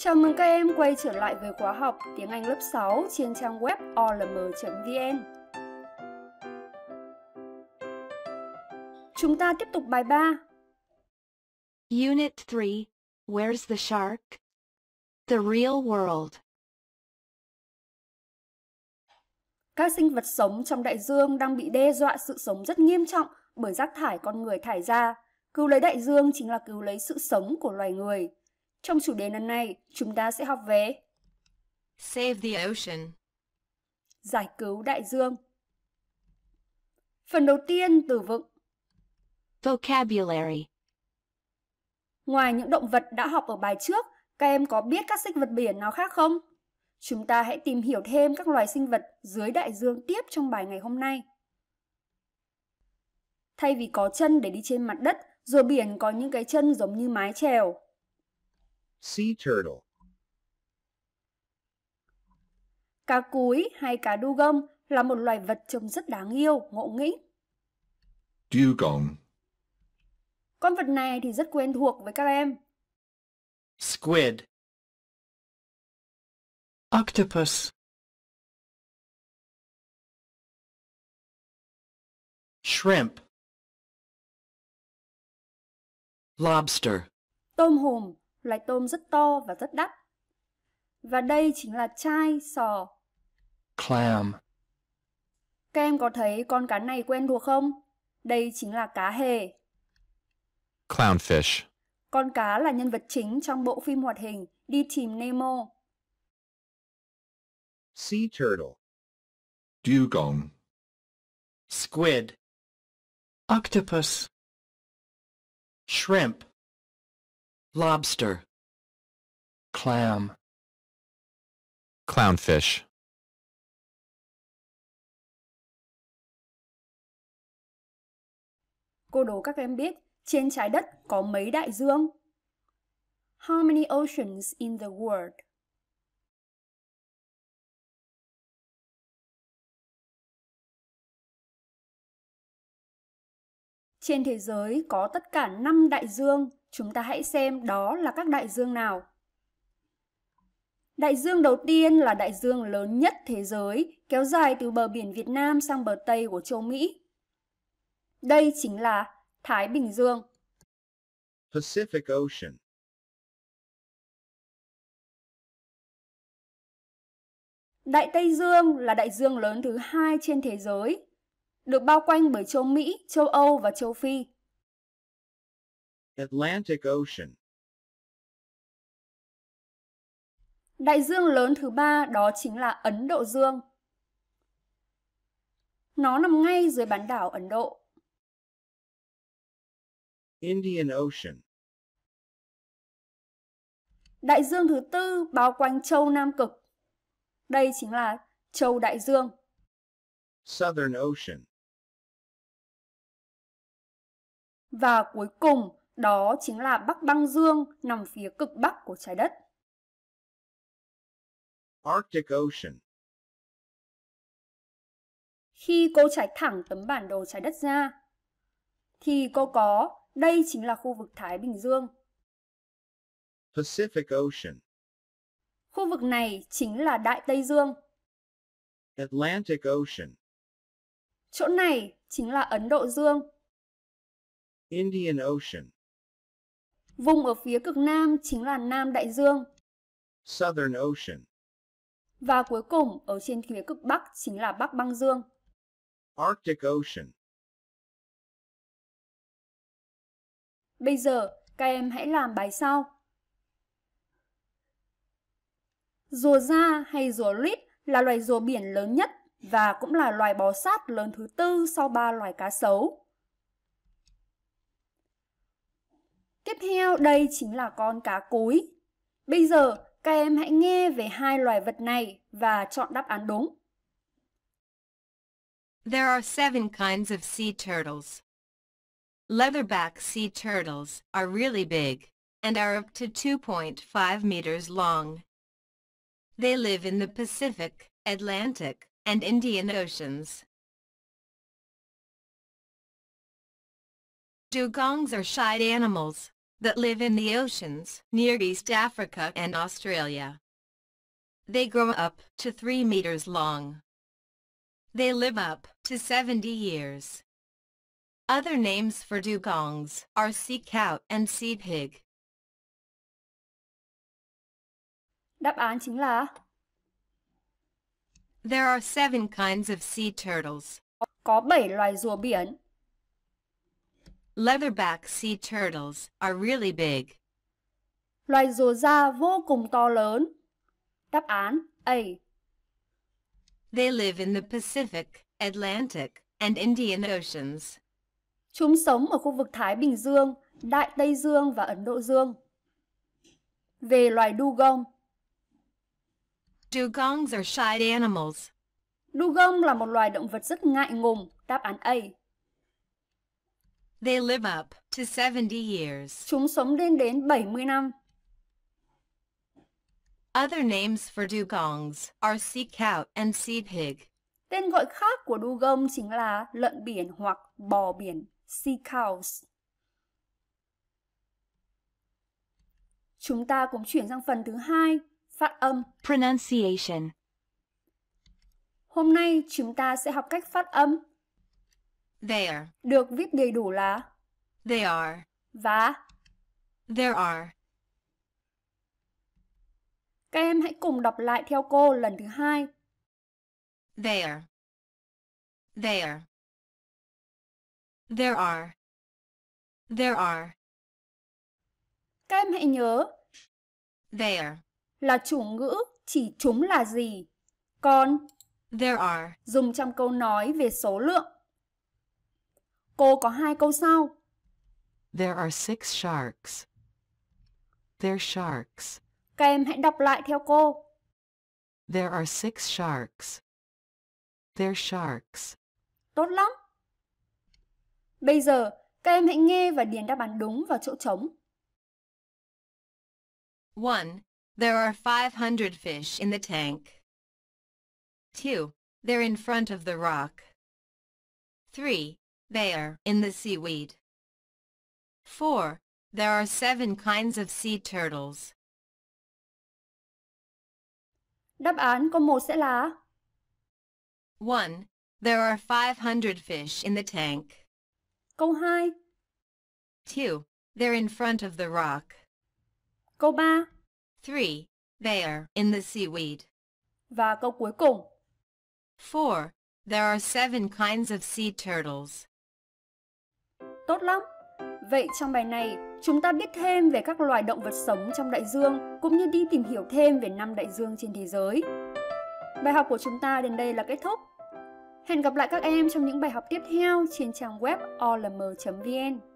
Chào mừng các em quay trở lại với khóa học tiếng Anh lớp 6 trên trang web olm.vn. Chúng ta tiếp tục bài 3. Unit 3. Where's the shark? The real world. Các sinh vật sống trong đại dương đang bị đe dọa sự sống rất nghiêm trọng bởi rác thải con người thải ra. Cứu lấy đại dương chính là cứu lấy sự sống của loài người. Trong chủ đề lần này, chúng ta sẽ học về Save the Ocean Giải cứu đại dương Phần đầu tiên từ vựng Vocabulary Ngoài những động vật đã học ở bài trước, các em có biết các sinh vật biển nào khác không? Chúng ta hãy tìm hiểu thêm các loài sinh vật dưới đại dương tiếp trong bài ngày hôm nay. Thay vì có chân để đi trên mặt đất, rùa biển có những cái chân giống như mái chèo. Sea turtle. Cá cúi hay cá đu gông là một loài vật trông rất đáng yêu, ngộ nghĩnh. Dugong. Con vật này thì rất quen thuộc với các em. Squid. Octopus. Shrimp. Lobster. Tôm hùm loài tôm rất to và rất đắt. Và đây chính là chai sò. Clam. Các em có thấy con cá này quen thuộc không? Đây chính là cá hề. Clownfish. Con cá là nhân vật chính trong bộ phim hoạt hình Đi tìm Nemo. Sea turtle. Dugong. Squid. Octopus. Shrimp lobster clam clownfish Cô đố các em biết trên trái đất có mấy đại dương? How many oceans in the world? Trên thế giới có tất cả 5 đại dương. Chúng ta hãy xem đó là các đại dương nào. Đại dương đầu tiên là đại dương lớn nhất thế giới, kéo dài từ bờ biển Việt Nam sang bờ Tây của châu Mỹ. Đây chính là Thái Bình Dương. Pacific Ocean. Đại Tây Dương là đại dương lớn thứ hai trên thế giới, được bao quanh bởi châu Mỹ, châu Âu và châu Phi. Atlantic Ocean. Đại dương lớn thứ ba đó chính là Ấn Độ Dương. Nó nằm ngay dưới bán đảo Ấn Độ. Indian Ocean. Đại dương thứ tư bao quanh châu Nam Cực. Đây chính là châu Đại Dương. Southern Ocean. Và cuối cùng đó chính là Bắc Băng Dương nằm phía cực bắc của trái đất. Arctic Ocean Khi cô trải thẳng tấm bản đồ trái đất ra, thì cô có đây chính là khu vực Thái Bình Dương. Pacific Ocean Khu vực này chính là Đại Tây Dương. Atlantic Ocean Chỗ này chính là Ấn Độ Dương. Indian Ocean Vùng ở phía cực Nam chính là Nam Đại Dương. Southern Ocean. Và cuối cùng ở trên phía cực Bắc chính là Bắc Băng Dương. Arctic Ocean. Bây giờ, các em hãy làm bài sau. Rùa da hay rùa lít là loài rùa biển lớn nhất và cũng là loài bò sát lớn thứ tư sau ba loài cá sấu. Tiếp theo đây chính là con cá cối. Bây giờ các em hãy nghe về hai loài vật này và chọn đáp án đúng. There are seven kinds of sea turtles. Leatherback sea turtles are really big and are up to 2.5 meters long. They live in the Pacific, Atlantic, and Indian Oceans. Dugongs are shy animals that live in the oceans near East Africa and Australia. They grow up to 3 meters long. They live up to 70 years. Other names for dugongs are sea cow and sea pig. Đáp án chính là There are seven kinds of sea turtles. Có 7 loài rùa biển. Leatherback sea turtles are really big. Loài rùa da vô cùng to lớn. Đáp án A. They live in the Pacific, Atlantic and Indian Oceans. Chúng sống ở khu vực Thái Bình Dương, Đại Tây Dương và Ấn Độ Dương. Về loài dugong. Dugongs are shy animals. Dugong là một loài động vật rất ngại ngùng, đáp án A. They live up to 70 years. Chúng sống lên đến 70 năm. Other names for dugongs are sea cow and sea pig. Tên gọi khác của dugong chính là lợn biển hoặc bò biển, sea cows. Chúng ta cũng chuyển sang phần thứ hai, phát âm. Pronunciation. Hôm nay chúng ta sẽ học cách phát âm There. Được viết đầy đủ là They are. Và There are. Các em hãy cùng đọc lại theo cô lần thứ hai. There. There. There are. There are. Các em hãy nhớ. There. Là chủ ngữ chỉ chúng là gì. Còn there are dùng trong câu nói về số lượng. Cô có hai câu sau. There are six sharks. They're sharks. Các em hãy đọc lại theo cô. There are six sharks. They're sharks. Tốt lắm. Bây giờ, các em hãy nghe và điền đáp án đúng vào chỗ trống. 1. There are 500 fish in the tank. 2. They're in front of the rock. 3. Bear in the seaweed. 4. There are seven kinds of sea turtles. Đáp án câu 1 sẽ là 1. There are 500 fish in the tank. Câu 2 2. They're in front of the rock. Câu 3 3. They are in the seaweed. Và câu cuối cùng 4. There are seven kinds of sea turtles. Tốt lắm! Vậy trong bài này, chúng ta biết thêm về các loài động vật sống trong đại dương cũng như đi tìm hiểu thêm về năm đại dương trên thế giới. Bài học của chúng ta đến đây là kết thúc. Hẹn gặp lại các em trong những bài học tiếp theo trên trang web olm.vn.